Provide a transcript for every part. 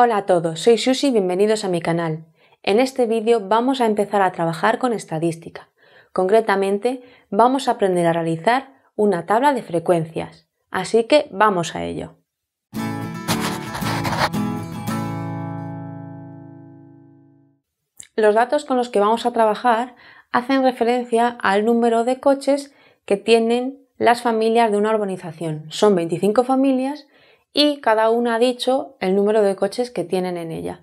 Hola a todos, soy Sushi y bienvenidos a mi canal. En este vídeo vamos a empezar a trabajar con estadística. Concretamente, vamos a aprender a realizar una tabla de frecuencias. Así que vamos a ello. Los datos con los que vamos a trabajar hacen referencia al número de coches que tienen las familias de una urbanización. Son 25 familias y cada una ha dicho el número de coches que tienen en ella.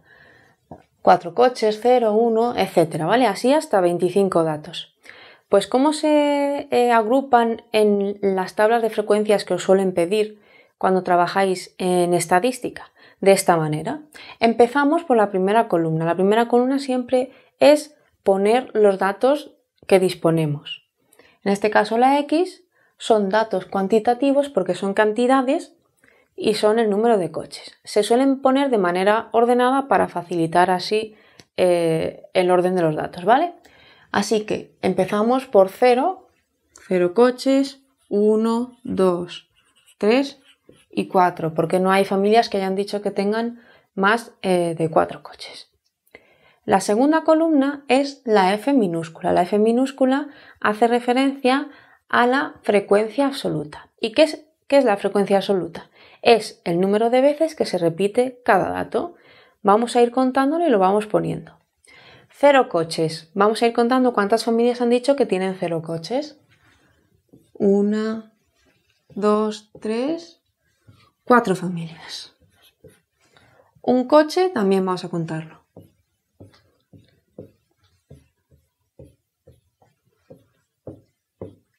Cuatro coches, 0, 1, etcétera, ¿vale? Así hasta 25 datos. Pues cómo se eh, agrupan en las tablas de frecuencias que os suelen pedir cuando trabajáis en estadística. De esta manera, empezamos por la primera columna. La primera columna siempre es poner los datos que disponemos. En este caso la X son datos cuantitativos porque son cantidades y son el número de coches. Se suelen poner de manera ordenada para facilitar así eh, el orden de los datos, ¿vale? Así que empezamos por 0, 0 coches, 1, 2, 3 y 4, porque no hay familias que hayan dicho que tengan más eh, de cuatro coches. La segunda columna es la F minúscula. La F minúscula hace referencia a la frecuencia absoluta. ¿Y qué es, qué es la frecuencia absoluta? es el número de veces que se repite cada dato. Vamos a ir contándolo y lo vamos poniendo. Cero coches. Vamos a ir contando cuántas familias han dicho que tienen cero coches. Una, dos, tres, cuatro familias. Un coche también vamos a contarlo.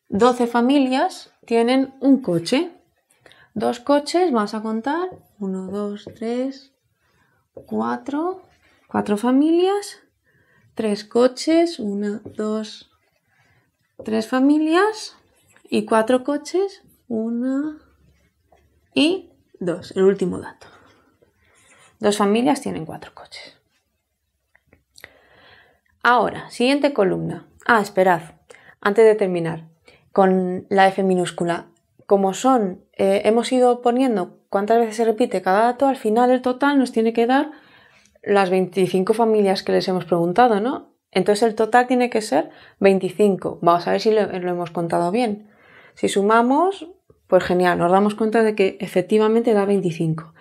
Doce familias tienen un coche. Dos coches, vamos a contar. Uno, dos, tres, cuatro. Cuatro familias. Tres coches. Una, dos, tres familias. Y cuatro coches. Una y dos. El último dato. Dos familias tienen cuatro coches. Ahora, siguiente columna. Ah, esperad. Antes de terminar, con la F minúscula como son, eh, hemos ido poniendo cuántas veces se repite cada dato, al final el total nos tiene que dar las 25 familias que les hemos preguntado, ¿no? Entonces el total tiene que ser 25. Vamos a ver si lo, lo hemos contado bien. Si sumamos, pues genial, nos damos cuenta de que efectivamente da 25.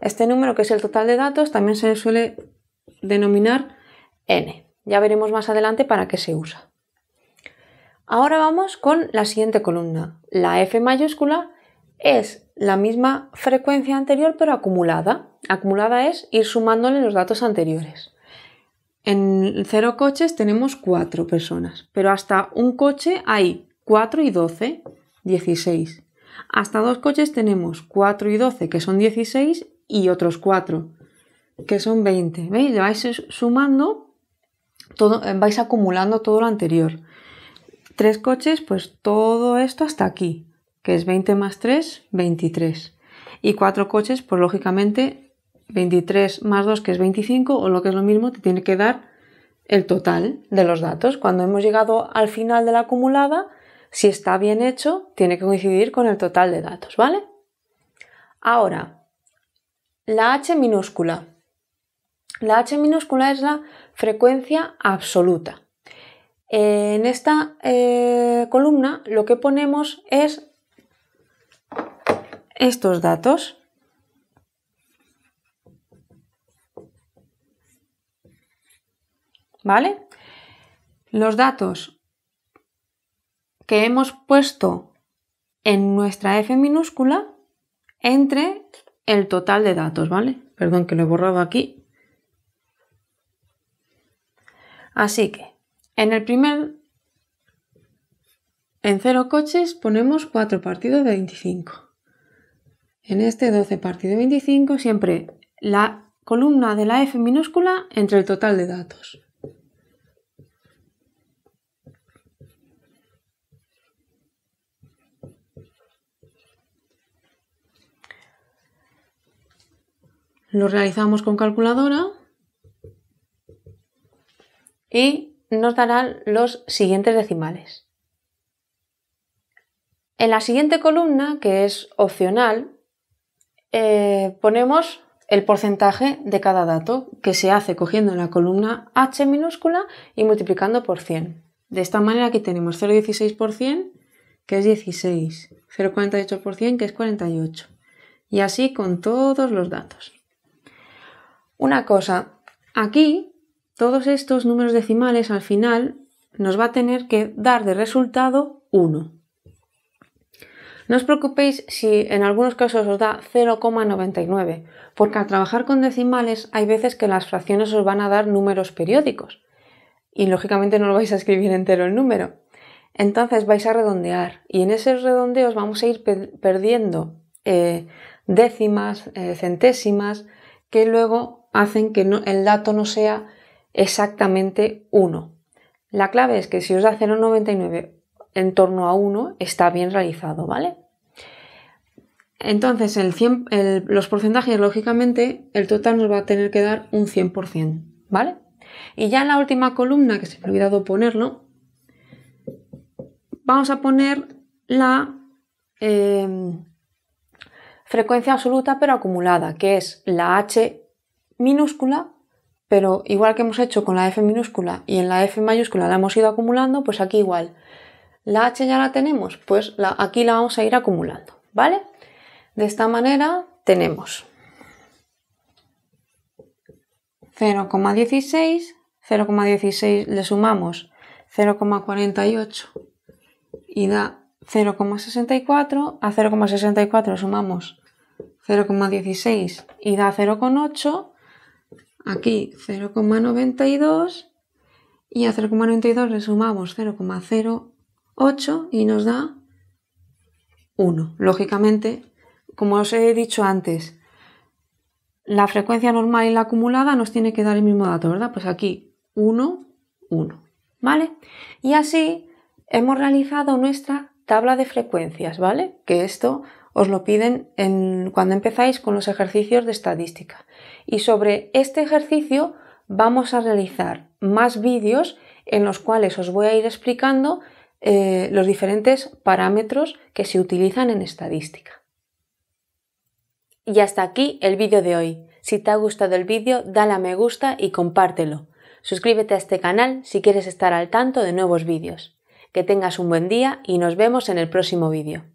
Este número, que es el total de datos, también se suele denominar n. Ya veremos más adelante para qué se usa. Ahora vamos con la siguiente columna. La F mayúscula es la misma frecuencia anterior pero acumulada. Acumulada es ir sumándole los datos anteriores. En cero coches tenemos cuatro personas, pero hasta un coche hay 4 y 12, 16. Hasta dos coches tenemos 4 y 12, que son 16, y otros 4, que son 20. ¿Veis? Le vais sumando, vais acumulando todo lo anterior. Tres coches, pues todo esto hasta aquí, que es 20 más 3, 23. Y cuatro coches, pues lógicamente 23 más 2, que es 25, o lo que es lo mismo, te tiene que dar el total de los datos. Cuando hemos llegado al final de la acumulada, si está bien hecho, tiene que coincidir con el total de datos, ¿vale? Ahora, la h minúscula. La h minúscula es la frecuencia absoluta. Eh, en esta eh, columna lo que ponemos es estos datos. ¿Vale? Los datos que hemos puesto en nuestra F minúscula entre el total de datos, ¿vale? Perdón que lo he borrado aquí. Así que en el primer, en cero coches ponemos 4 partidos de 25. En este 12 partido 25 siempre la columna de la F minúscula entre el total de datos. Lo realizamos con calculadora y nos darán los siguientes decimales. En la siguiente columna, que es opcional, eh, ponemos el porcentaje de cada dato que se hace cogiendo la columna h minúscula y multiplicando por 100. De esta manera aquí tenemos 0,16% que es 16, 0,48% que es 48 y así con todos los datos. Una cosa, aquí todos estos números decimales al final nos va a tener que dar de resultado 1. No os preocupéis si en algunos casos os da 0,99, porque al trabajar con decimales hay veces que las fracciones os van a dar números periódicos y lógicamente no lo vais a escribir entero el número. Entonces vais a redondear y en esos redondeos vamos a ir perdiendo eh, décimas, eh, centésimas, que luego hacen que el dato no sea exactamente 1. La clave es que si os da 0,99 en torno a 1, está bien realizado, ¿vale? Entonces, los porcentajes, lógicamente, el total nos va a tener que dar un 100%, ¿vale? Y ya en la última columna, que se me ha olvidado ponerlo, vamos a poner la eh, frecuencia absoluta pero acumulada, que es la H minúscula pero igual que hemos hecho con la F minúscula y en la F mayúscula la hemos ido acumulando, pues aquí igual. La H ya la tenemos, pues aquí la vamos a ir acumulando, ¿vale? De esta manera tenemos 0,16, 0,16 le sumamos 0,48 y da 0,64, a 0,64 le sumamos 0,16 y da 0,8 Aquí 0,92 y a 0,92 le sumamos 0,08 y nos da 1. Lógicamente, como os he dicho antes, la frecuencia normal y la acumulada nos tiene que dar el mismo dato, ¿verdad? Pues aquí 1, 1. ¿Vale? Y así hemos realizado nuestra tabla de frecuencias, ¿vale? Que esto os lo piden cuando empezáis con los ejercicios de estadística y sobre este ejercicio vamos a realizar más vídeos en los cuales os voy a ir explicando eh, los diferentes parámetros que se utilizan en estadística. Y hasta aquí el vídeo de hoy. Si te ha gustado el vídeo, dale a me gusta y compártelo. Suscríbete a este canal si quieres estar al tanto de nuevos vídeos. Que tengas un buen día y nos vemos en el próximo vídeo.